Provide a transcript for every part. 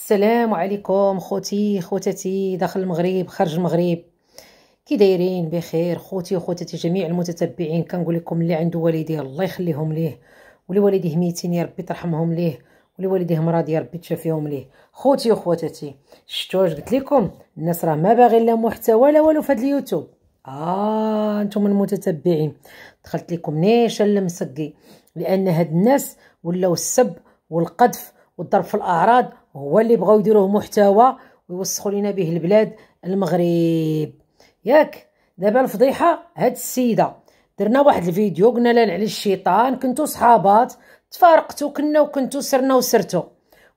السلام عليكم خوتي خوتاتي داخل المغرب خارج المغرب كي دايرين بخير خوتي وخوتاتي جميع المتتبعين كنقول لكم اللي عنده والديه الله يخليهم ليه ولي والديه ميتين يا ربي ترحمهم ليه ولي والديه مرض يا ربي تشافيهم ليه خوتي وخوتتي شفتوا واش قلت لكم الناس راه ما باغي لا محتوى لا والو في اليوتيوب اه نتوما المتتبعين دخلت لكم نيشان المسقي لان هاد الناس ولاو السب والقذف والضرب في الاعراض هو اللي بغاو يديروه محتوى ويوسخوا لينا به البلاد المغرب ياك دابا الفضيحه هاد السيده درنا واحد الفيديو قلنا لها على الشيطان كنتو صحابات تفارقتو كنا وكنتو سرنا وسرتو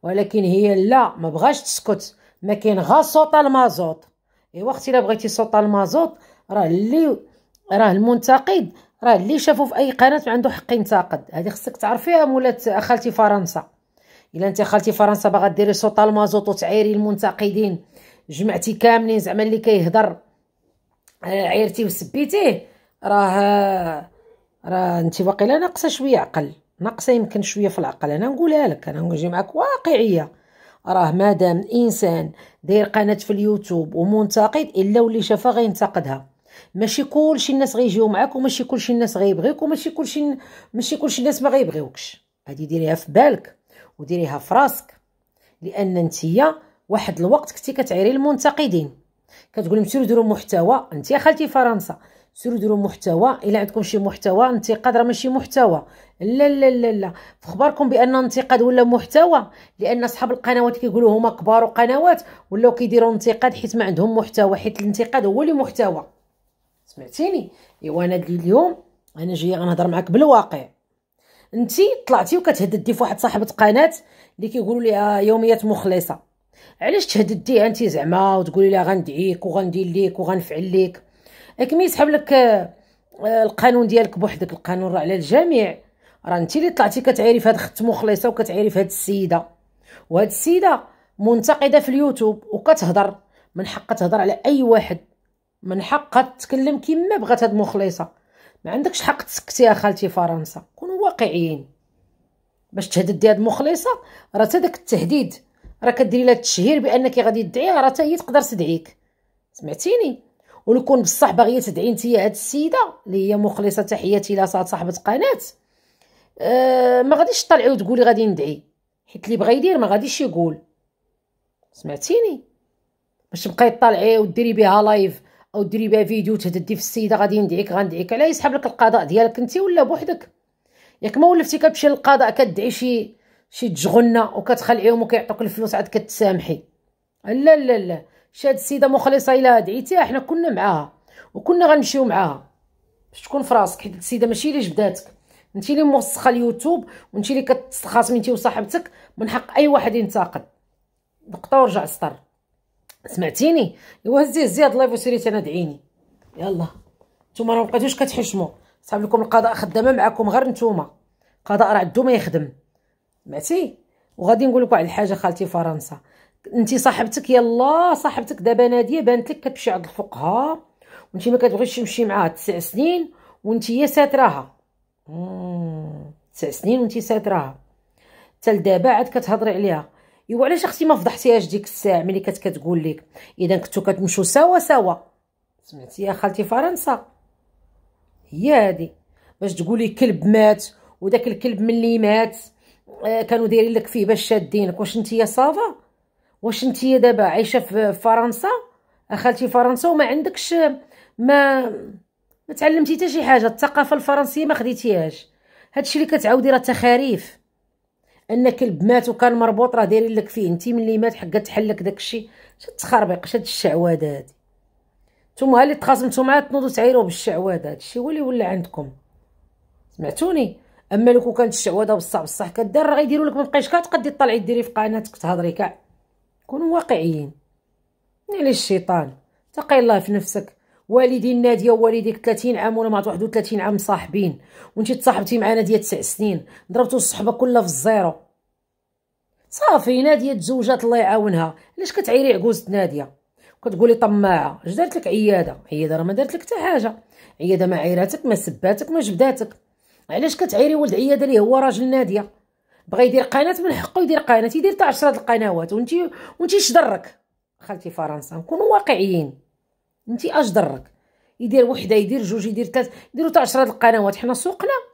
ولكن هي لا ما بغاش تسكت ما كاين غا صوت المازوط ايوا اختي الا بغيتي صوت المازوط راه اللي راه المنتقد راه اللي شافو في اي قناه عنده حق ينتقد هذه خصك تعرفيها مولات خالتي فرنسا الا انت خالتي فرنسا باغا ديري سوطه المازوط وتعيري المنتقدين جمعتي كاملين زعما اللي كيهضر آه، عيرتي وسبيتيه راه راه انت واقيلا ناقصه شويه عقل ناقصه يمكن شويه في العقل انا نقولها لك انا نجي معك واقعيه راه مادام انسان داير قناه في اليوتيوب ومنتقد الا واللي شافها غينتقدها ماشي كلشي الناس غيجيو معاك وماشي كلشي الناس غيبغيك وماشي كلشي ماشي كلشي الناس ما غيبغيوكش هادي ديريها في بالك وديريها في راسك لان نتيا واحد الوقت كنتي كتعيري المنتقدين كتقول لهم ديروا محتوى انت يا خالتي فرنسا سيروا ديروا محتوى الا عندكم شي محتوى انتقاد راه ماشي محتوى لا لا لا لا فخباركم بان انتقاد ولا محتوى لان اصحاب القنوات كيقولوا هما كبار قنوات ولاو كيديروا انتقاد حيت ما عندهم محتوى حيت الانتقاد هو اللي محتوى سمعتيني ايوا انا اليوم انا جايه غنهضر معك بالواقع انت طلعتي وكتهددي في واحد صاحبه قناه اللي كيقولوا ليها يوميات مخلصه علاش تهدديها انت زعما وتقولي لها غندعيك وغندير ليك وغنفعل ليك اكمي يسحب لك آه، القانون ديالك بوحدك القانون راه على الجميع راه انت اللي طلعتي كتعيري هاد الخت مخلصه وكتعيري هاد السيده وهاد السيده منتقده في اليوتيوب وكتهضر من حقها تهضر على اي واحد من حقها تتكلم كيما بغات هاد مخلصه ما عندكش حق تسكتي خالتي فرنسا كونوا واقعيين باش تهددي هاد المخلصه راه حتى داك التهديد راه كديري لها التشهير بانك غادي تدعيها راه حتى هي تقدر تدعيك سمعتيني ونكون بصح باغيه تدعي نتيا هاد السيده اللي هي مخلصه تحياتي لها صاحبه قناه أه ما غاديش تطلعي وتقولي غادي ندعي حيت اللي بغا يدير ما غاديش يقول سمعتيني باش تبقاي طالعي وديري بها لايف او ديري بها فيديو تهددي في السيده غادي ندعيك غندعيك علاه يسحب لك القضاء ديالك انت ولا بوحدك ياك ما ولفتي كتمشي للقضاء كدعي شي شي تجغنه وكتخلعيهم وكيعطوك الفلوس عاد كتسامحي لا لا لا شاد السيده مخلصه الا دعيتيها حنا كنا معاها وكنا غنمشيو معاها باش تكون في راسك حيت السيده ماشي اللي جبداتك انت اللي موسخه اليوتيوب وانت اللي كتخاصمي انت وصاحبتك من حق اي واحد ينتقد نقطه ورجع سطر سمعتيني ايوا هزي هزي هاد اللايف وسيري تانا دعيني يلا نتوما راه مبقيتوش كتحشمو صحاب لكم القضاء خدامه معاكم غير نتوما القضاء راه عندو ما يخدم سمعتي وغادي نقول لك واحد الحاجه خالتي فرنسا انت صاحبتك يلا صاحبتك دابا ناديه بانت لك كتمشي عند الفقهاء وانت ما كتبغيش تمشي معاها تسع سنين وانت هي ساتراها تسع سنين وانت ساتراها حتى لدابا عاد كتهضري عليها ايوا علاش اختي ما فضحتيهاش ديك الساعه ملي كانت كتقول لك اذا كنتو كتمشوا سوا سوا سمعتي يا خالتي فرنسا هي هادي باش تقولي كلب مات وداك الكلب ملي مات آه، كانوا دايرين لك فيه باش شادينك واش انت يا صافا واش انت دابا عايشه في فرنسا اخالتي فرنسا وما عندكش ما ما تعلمتي حتى شي حاجه الثقافه الفرنسيه ما خديتيهاش هادشي اللي كتعاودي راه تخاريف ان كلب مات وكان مربوط راه دايرين لك فيه انت ملي مات حقا تحل لك داكشي التخربيق شاد الشعواده هادي نتوما اللي تخاصمتو معاه تنوضو تعايروه بالشعواده هادشي هو اللي ولا عندكم سمعتوني اما لو كانت الشعواده بصح بصح كدار راه غيديروا لك ما كتقدي كاع طلعي ديري في قناتك تهضري كاع كونوا واقعيين نالي يعني الشيطان تقي الله في نفسك والدي النادية ووالديك 30 عام ولا مع 31 عام صاحبين وانت تصاحبتي معانا ديال 9 سنين ضربتو الصحبه كلها في الزيرو صافي ناديه تزوجات الله يعاونها علاش كتعيري عجوزة ناديه كتقولي طماعه اش دارت لك عياده عياده راه ما دارت لك حتى حاجه عياده ما عيراتك ما سباتك ما جبداتك علاش كتعيري ولد عياده اللي هو راجل ناديه بغى يدير قناه من حقه يدير قناه يدير حتى 10 القنوات وانت وانت اش درك خالتي فرنسا نكونوا واقعيين انت اش درك يدير وحده يدير جوج يدير ثلاث يديروا حتى 10 القنوات حنا سوقنا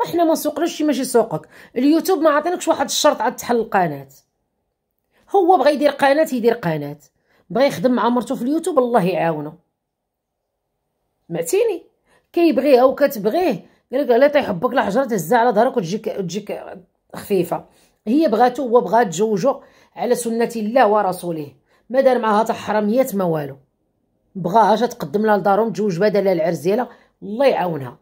ما حنا ما نسوقلوش شي ماشي سوقك اليوتيوب ما عطينكش واحد الشرط عاد تحل القناه هو بغى يدير قناه يدير قناه بغى يخدم مع مرتو في اليوتيوب الله يعاونه معتيني كيبغيها وكتبغيه قال لك لا تيحبك لا حجره تهز على ظهرك وتجيك تجيك خفيفه هي بغاتو هو بغا تزوجو على سنه الله ورسوله ما دار معاها حتى حراميات ما والو بغاها جات تقدم لها لدارهم تزوج بها العرس ديالها الله يعاونها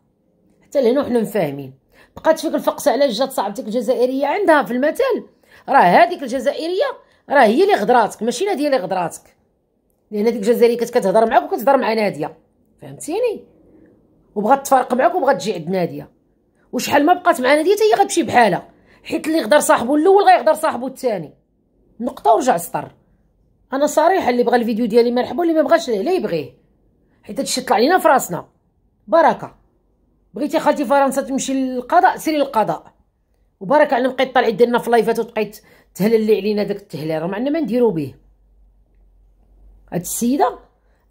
حتى لهنا وحنا مفاهمين بقات فيك الفقس علاش جات صاحبتك الجزائريه عندها في المثل راه هذيك الجزائريه راه هي اللي غدراتك ماشي ناديه اللي غدراتك لان هذيك الجزائريه كانت كتهضر معاك وكتهضر مع ناديه فهمتيني وبغات تفارق معاك وبغات تجي عند ناديه وشحال ما بقات مع ناديه هي غتمشي بحالها حيت اللي غدر صاحبو الاول غيغدر صاحبو الثاني نقطه ورجع سطر انا صريحه اللي بغى الفيديو ديالي مرحبا اللي ما بغاش لا يبغيه حيت هادشي طلع لينا في راسنا بركه بغيتي خالتي فرنسا تمشي للقضاء سيري للقضاء وبارك على بقيت طالع لنا في لايفات وتبقاي تهللي علينا داك التهليل راه ما عندنا ما نديرو به هاد السيده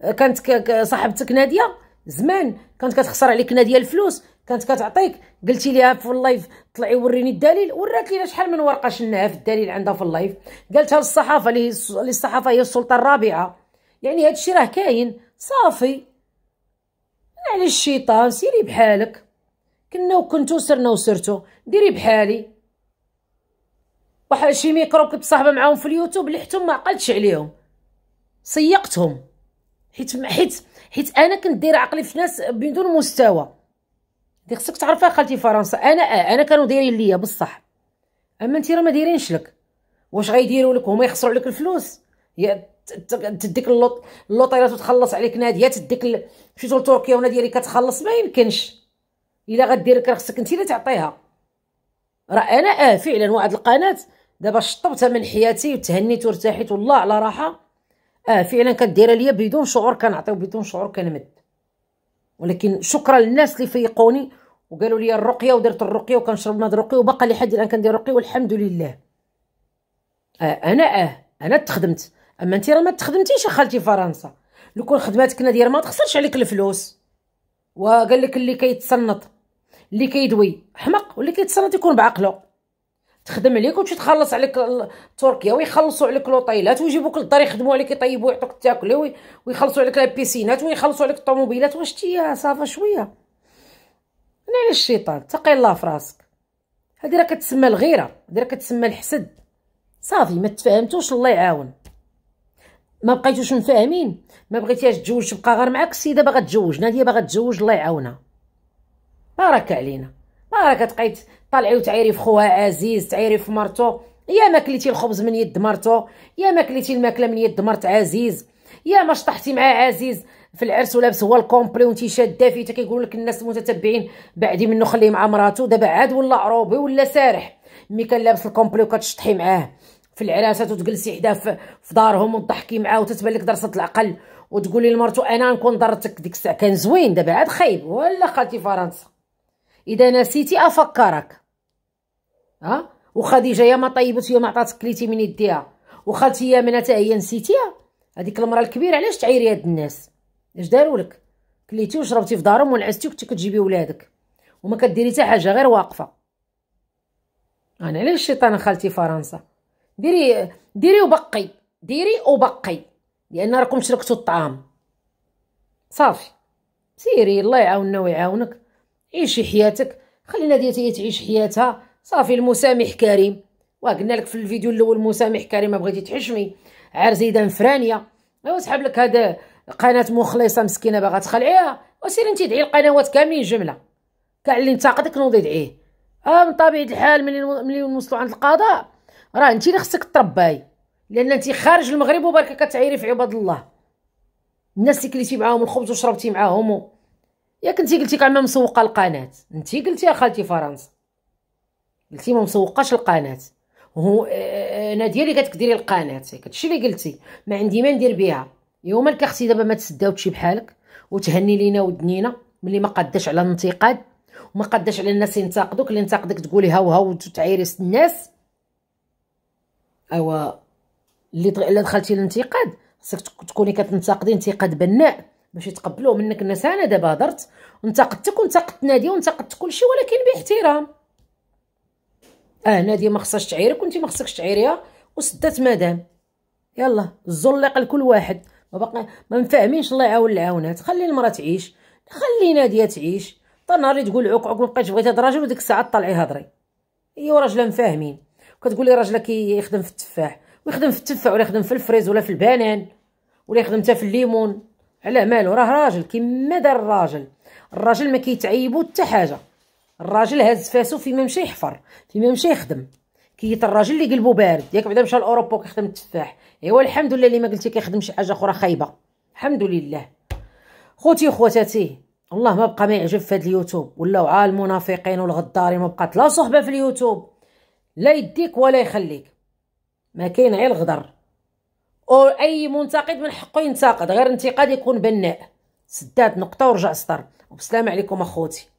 آه، كانت صاحبتك ناديه زمان كانت كتخسر عليك ناديه الفلوس كانت كتعطيك قلتي ليها في اللايف طلعي وريني الدليل ورات لينا شحال من ورقه شناها في الدليل عندها في اللايف قالتها للصحافه اللي الصحافه هي السلطه الرابعه يعني هادشي راه كاين صافي على الشيطان سيري بحالك كنا وكنتو سرنا وسرتو ديري بحالي واحد شي ميكرو كنت صاحبه معاهم في اليوتيوب لحتهم ما عقلتش عليهم سيقتهم حيت حيت حيت انا كنت داير عقلي في ناس بدون مستوى دي خصك تعرفها خالتي فرنسا انا آه انا كانوا دايرين ليا بصح اما انت راه ما دايرينش لك واش غيديروا لك هما يخسروا عليك الفلوس يا تديك اللوطيرات وتخلص عليك ناديه تديك مشيتو لتركيا وناديه اللي كتخلص ما يمكنش الا غدير لك خصك انت اللي تعطيها راه انا اه فعلا وعد القناه دابا شطبتها من حياتي وتهنيت وارتحيت والله على راحه اه فعلا كديرها ليا بدون شعور كنعطي وبدون شعور كنمد ولكن شكرا للناس اللي فيقوني وقالوا لي الرقيه ودرت الرقيه وكنشرب ماد الرقيه وباقا لحد الان كندير رقيه والحمد لله آه انا اه انا تخدمت اما انت راه ما تخدمتيش خالتي فرنسا لو كون خدماتك نادير ما تخسرش عليك الفلوس وقال لك اللي كيتصنط اللي كيدوي حمق واللي كيتصنط يكون بعقله تخدم عليك وتمشي تخلص عليك تركيا ويخلصوا عليك لوطيلات ويجيبوك للدار يخدموا عليك يطيبوا ويعطوك تاكل ويخلصوا عليك البيسينات ويخلصوا عليك الطوموبيلات واش تي صافا شويه انا على الشيطان تقي الله في راسك هادي راه كتسمى الغيره هادي راه كتسمى الحسد صافي ما تفهمتوش الله يعاون ما بقيتوش مفاهمين ما بغيتيهاش تجوج تبقى غير معاك السيده باغا تجوج ناديه باغا تجوج الله يعاونها بارك علينا بارك تقيت طالعي وتعيري في خوها عزيز تعيري في مرتو يا ما كليتي الخبز من يد مرتو يا ما كليتي الماكله من يد مرت عزيز يا ما شطحتي مع عزيز في العرس ولابس هو الكومبلي وانت شاده فيه كيقول لك الناس المتتبعين بعدي منه خليه مع مراتو دابا عاد ولا عروبي ولا سارح مي كان لابس الكومبلي وكتشطحي معاه في العراسات وتجلسي حداه في دارهم وتضحكي معاه وتتبان لك درسه العقل وتقولي لمرتو انا نكون ضرتك ديك الساعه كان زوين دابا عاد خايب ولا خالتي فرنسا اذا نسيتي افكرك ها وخديجه يا ما طيبت يا ما عطاتك كليتي من يديها وخالتي يامنه حتى هي نسيتيها هذيك المراه الكبيره علاش تعيري هاد الناس اش داروا لك كليتي وشربتي في دارهم ونعستي وكنتي كتجيبي ولادك وما كديري حتى حاجه غير واقفه انا علاش الشيطان خالتي فرنسا ديري ديري وبقي ديري وبقي لان راكم شركتوا الطعام صافي سيري الله يعاوننا ويعاونك عيشي حياتك خلينا ديتها هي تعيش حياتها صافي المسامح كريم وقلنا لك في الفيديو الاول مسامح كريم ما بغيتي تحشمي عار زيدان فرانيه ايوا سحب لك هذا قناه مخلصه مسكينه باغا تخلعيها وسيري انت دعي القنوات كاملين جمله كاع اللي انتقدك نوضي دعيه اه من طبيعه الحال ملي ملي نوصلوا عند القضاء راه انت اللي خصك ترباي لان انت خارج المغرب وبركه كتعيري في عباد الله الناس اللي كليتي معاهم الخبز وشربتي معاهم ياك انت قلتي كاع مسوقه القناه انت قلتي خالتي فرنسا قلتي ما مسوقاش القناه هو آه، آه، ديالي اللي كتديري القناه كتشي اللي قلتي ما عندي ما ندير بها يوما كاختي دابا ما تسداو تشي بحالك وتهني لينا ودنينا ملي ما قاداش على الانتقاد وما قاداش على الناس ينتقدوك اللي ينتقدك تقولي ها وها وتعيري الناس اوا اللي دخلتي الانتقاد خصك تكوني كتنتقدي انتقاد بناء باش يتقبلوه منك الناس انا دابا هضرت انتقدتك وانتقدت ناديه وانتقدت كلشي ولكن باحترام اه ناديه ما خصهاش تعيرك وانت ما خصكش تعيريها وسدات مدام يلا زلق لكل واحد ما باقي ما مفاهمينش الله يعاون العاونات خلي المراه تعيش خلي ناديه تعيش تا نهار تقول عوق عوق مابقيتش بغيتي الراجل وديك الساعه طلعي هضري ايوا راجله مفاهمين كتقولي راجلها راجلك يخدم في التفاح ويخدم في التفاح ولا يخدم في الفريز ولا في البنان ولا يخدم حتى في الليمون على مالو راه راجل كيما دار الراجل الراجل ما كيتعيبو حتى حاجه الراجل هاز فاسو فيما مشى يحفر فيما مشى يخدم كيت الراجل اللي قلبو بارد ياك بعدا مشى لاوروبا كيخدم التفاح ايوا الحمد لله اللي ما قلتي كيخدم شي حاجه اخرى خايبه الحمد لله خوتي وخواتاتي الله ما بقى ما يعجب في هذا اليوتيوب ولاو عالمنافقين والغدارين ما بقات لا صحبه في اليوتيوب لا يديك ولا يخليك ما كاين غير الغدر او اي منتقد من حقه ينتقد غير انتقاد يكون بناء سدات نقطه ورجع سطر وبسلام عليكم اخوتي